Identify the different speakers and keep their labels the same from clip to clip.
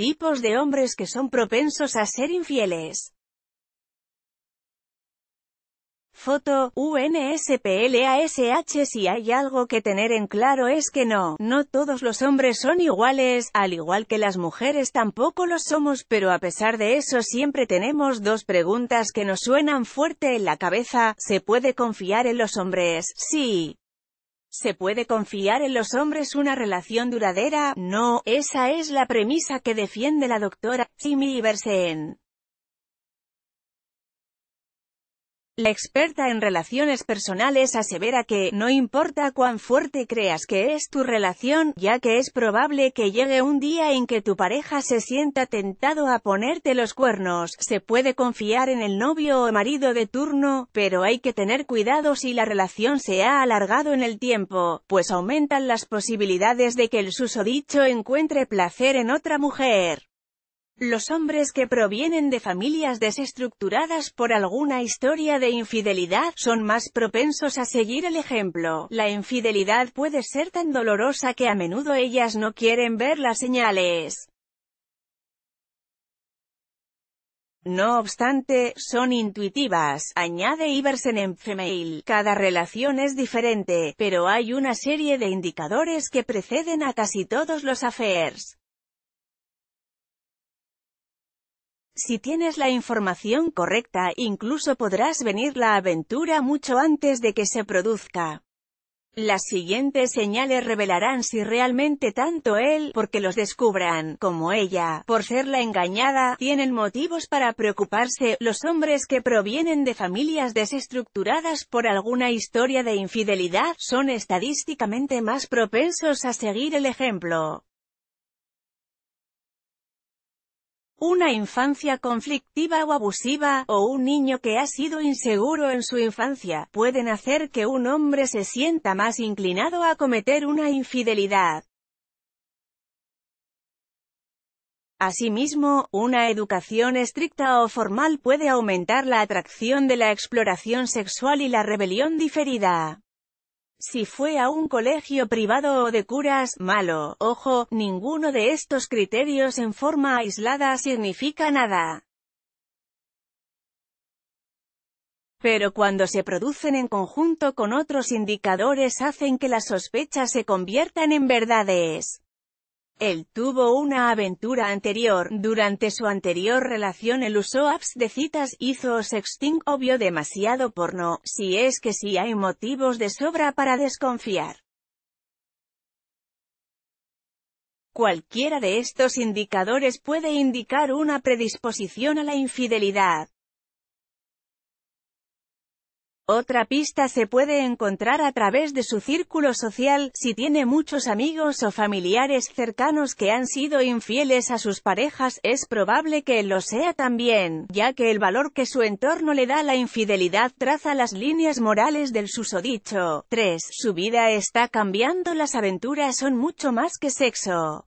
Speaker 1: Tipos de hombres que son propensos a ser infieles. Foto, UNSPLASH Si hay algo que tener en claro es que no, no todos los hombres son iguales, al igual que las mujeres tampoco lo somos, pero a pesar de eso siempre tenemos dos preguntas que nos suenan fuerte en la cabeza, ¿se puede confiar en los hombres? Sí. ¿Se puede confiar en los hombres una relación duradera? No, esa es la premisa que defiende la doctora Simi Iversen. La experta en relaciones personales asevera que, no importa cuán fuerte creas que es tu relación, ya que es probable que llegue un día en que tu pareja se sienta tentado a ponerte los cuernos, se puede confiar en el novio o marido de turno, pero hay que tener cuidado si la relación se ha alargado en el tiempo, pues aumentan las posibilidades de que el susodicho encuentre placer en otra mujer. Los hombres que provienen de familias desestructuradas por alguna historia de infidelidad, son más propensos a seguir el ejemplo. La infidelidad puede ser tan dolorosa que a menudo ellas no quieren ver las señales. No obstante, son intuitivas, añade Iversen en Female. Cada relación es diferente, pero hay una serie de indicadores que preceden a casi todos los affairs. Si tienes la información correcta, incluso podrás venir la aventura mucho antes de que se produzca. Las siguientes señales revelarán si realmente tanto él, porque los descubran, como ella, por ser la engañada, tienen motivos para preocuparse. Los hombres que provienen de familias desestructuradas por alguna historia de infidelidad, son estadísticamente más propensos a seguir el ejemplo. una infancia conflictiva o abusiva, o un niño que ha sido inseguro en su infancia, pueden hacer que un hombre se sienta más inclinado a cometer una infidelidad. Asimismo, una educación estricta o formal puede aumentar la atracción de la exploración sexual y la rebelión diferida. Si fue a un colegio privado o de curas, malo, ojo, ninguno de estos criterios en forma aislada significa nada. Pero cuando se producen en conjunto con otros indicadores hacen que las sospechas se conviertan en verdades. Él tuvo una aventura anterior, durante su anterior relación él usó apps de citas, hizo sexting obvio demasiado porno, si es que si hay motivos de sobra para desconfiar. Cualquiera de estos indicadores puede indicar una predisposición a la infidelidad. Otra pista se puede encontrar a través de su círculo social, si tiene muchos amigos o familiares cercanos que han sido infieles a sus parejas, es probable que lo sea también, ya que el valor que su entorno le da a la infidelidad traza las líneas morales del susodicho. 3. Su vida está cambiando las aventuras son mucho más que sexo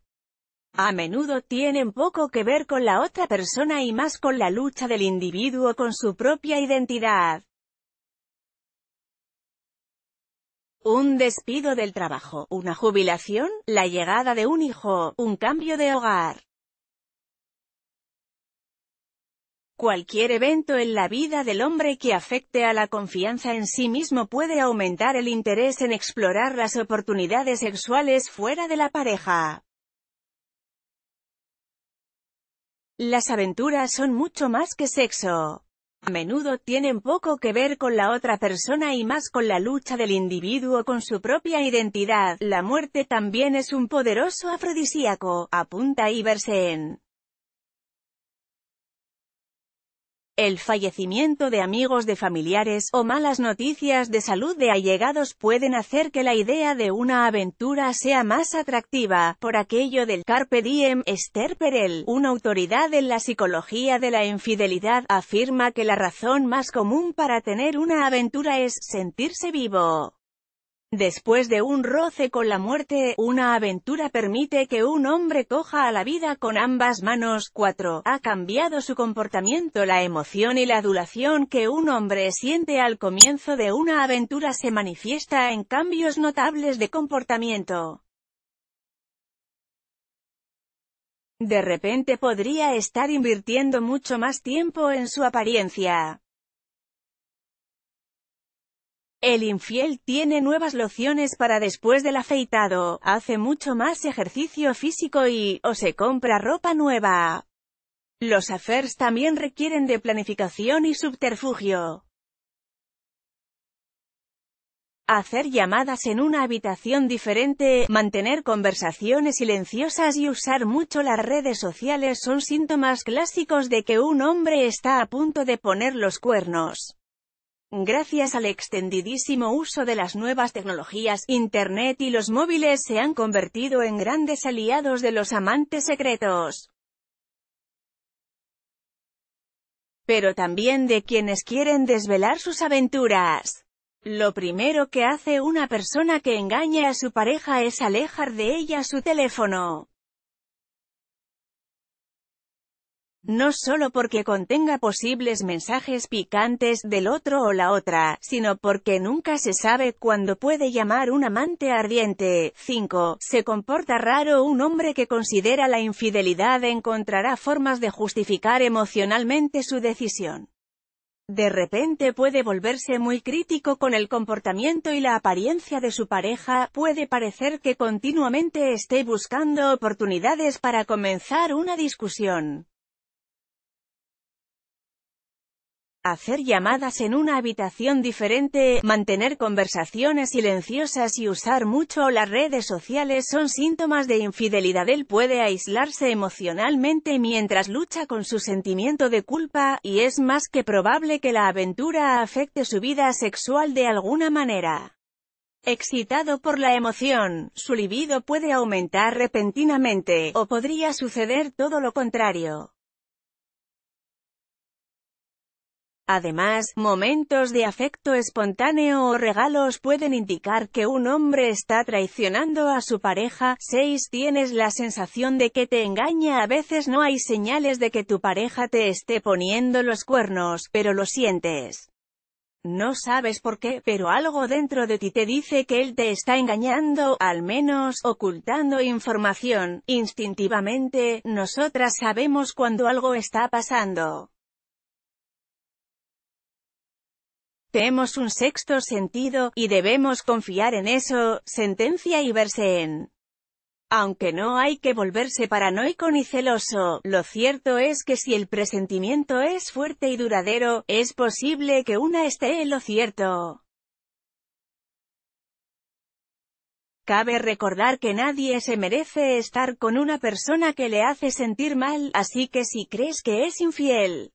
Speaker 1: a menudo tienen poco que ver con la otra persona y más con la lucha del individuo con su propia identidad. Un despido del trabajo, una jubilación, la llegada de un hijo, un cambio de hogar. Cualquier evento en la vida del hombre que afecte a la confianza en sí mismo puede aumentar el interés en explorar las oportunidades sexuales fuera de la pareja. Las aventuras son mucho más que sexo a menudo tienen poco que ver con la otra persona y más con la lucha del individuo con su propia identidad. La muerte también es un poderoso afrodisíaco, apunta Iversen. El fallecimiento de amigos de familiares o malas noticias de salud de allegados pueden hacer que la idea de una aventura sea más atractiva, por aquello del carpe diem, Esther una autoridad en la psicología de la infidelidad, afirma que la razón más común para tener una aventura es sentirse vivo. Después de un roce con la muerte, una aventura permite que un hombre coja a la vida con ambas manos. 4. Ha cambiado su comportamiento La emoción y la adulación que un hombre siente al comienzo de una aventura se manifiesta en cambios notables de comportamiento. De repente podría estar invirtiendo mucho más tiempo en su apariencia. El infiel tiene nuevas lociones para después del afeitado, hace mucho más ejercicio físico y, o se compra ropa nueva. Los affairs también requieren de planificación y subterfugio. Hacer llamadas en una habitación diferente, mantener conversaciones silenciosas y usar mucho las redes sociales son síntomas clásicos de que un hombre está a punto de poner los cuernos. Gracias al extendidísimo uso de las nuevas tecnologías, Internet y los móviles se han convertido en grandes aliados de los amantes secretos. Pero también de quienes quieren desvelar sus aventuras. Lo primero que hace una persona que engaña a su pareja es alejar de ella su teléfono. No solo porque contenga posibles mensajes picantes del otro o la otra, sino porque nunca se sabe cuándo puede llamar un amante ardiente. 5. Se comporta raro un hombre que considera la infidelidad encontrará formas de justificar emocionalmente su decisión. De repente puede volverse muy crítico con el comportamiento y la apariencia de su pareja, puede parecer que continuamente esté buscando oportunidades para comenzar una discusión. hacer llamadas en una habitación diferente, mantener conversaciones silenciosas y usar mucho las redes sociales son síntomas de infidelidad. Él puede aislarse emocionalmente mientras lucha con su sentimiento de culpa, y es más que probable que la aventura afecte su vida sexual de alguna manera. Excitado por la emoción, su libido puede aumentar repentinamente, o podría suceder todo lo contrario. Además, momentos de afecto espontáneo o regalos pueden indicar que un hombre está traicionando a su pareja. 6. Tienes la sensación de que te engaña. A veces no hay señales de que tu pareja te esté poniendo los cuernos, pero lo sientes. No sabes por qué, pero algo dentro de ti te dice que él te está engañando, al menos, ocultando información. Instintivamente, nosotras sabemos cuando algo está pasando. Tenemos un sexto sentido, y debemos confiar en eso, sentencia y verse en. Aunque no hay que volverse paranoico ni celoso, lo cierto es que si el presentimiento es fuerte y duradero, es posible que una esté en lo cierto. Cabe recordar que nadie se merece estar con una persona que le hace sentir mal, así que si crees que es infiel,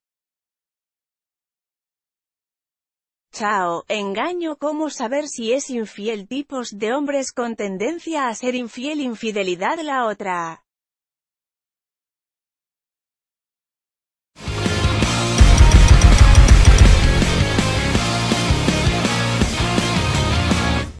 Speaker 1: Chao, engaño cómo saber si es infiel tipos de hombres con tendencia a ser infiel infidelidad la otra.